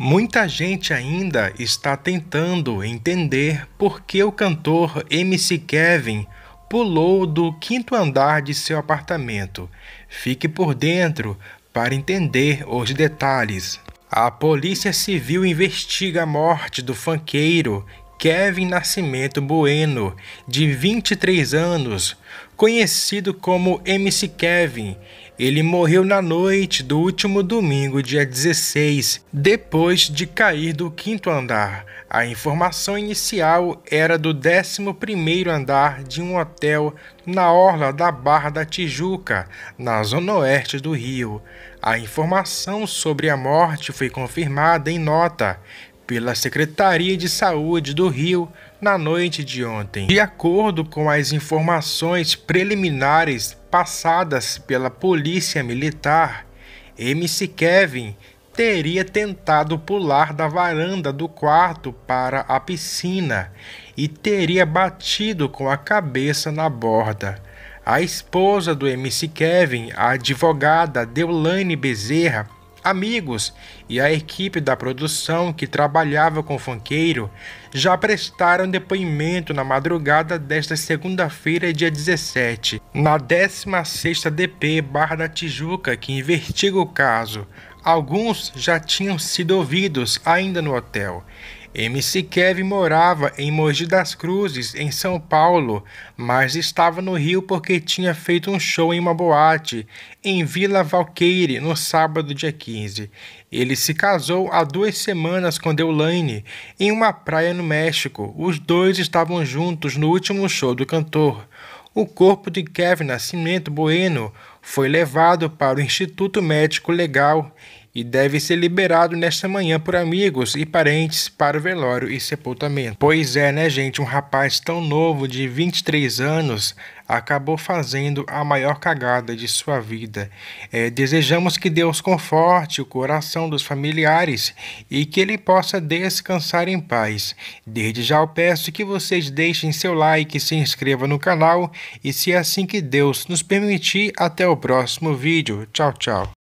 Muita gente ainda está tentando entender por que o cantor MC Kevin pulou do quinto andar de seu apartamento. Fique por dentro para entender os detalhes. A Polícia Civil investiga a morte do fanqueiro Kevin Nascimento Bueno, de 23 anos, conhecido como MC Kevin, ele morreu na noite do último domingo, dia 16, depois de cair do quinto andar. A informação inicial era do 11º andar de um hotel na orla da Barra da Tijuca, na zona oeste do Rio. A informação sobre a morte foi confirmada em nota pela Secretaria de Saúde do Rio na noite de ontem. De acordo com as informações preliminares passadas pela polícia militar, MC Kevin teria tentado pular da varanda do quarto para a piscina e teria batido com a cabeça na borda. A esposa do MC Kevin, a advogada Deulane Bezerra, amigos e a equipe da produção que trabalhava com o funkeiro já prestaram depoimento na madrugada desta segunda-feira, dia 17, na 16ª DP Barra da Tijuca, que investiga o caso. Alguns já tinham sido ouvidos ainda no hotel. MC Kevin morava em Mogi das Cruzes, em São Paulo, mas estava no Rio porque tinha feito um show em uma boate em Vila Valqueire no sábado, dia 15. Ele se casou há duas semanas com Deulaine em uma praia no México. Os dois estavam juntos no último show do cantor. O corpo de Kevin Nascimento Bueno foi levado para o Instituto Médico Legal e deve ser liberado nesta manhã por amigos e parentes para o velório e sepultamento. Pois é, né, gente? Um rapaz tão novo de 23 anos acabou fazendo a maior cagada de sua vida. É, desejamos que Deus conforte o coração dos familiares e que ele possa descansar em paz. Desde já eu peço que vocês deixem seu like, se inscrevam no canal e, se é assim que Deus nos permitir, até o próximo vídeo. Tchau, tchau.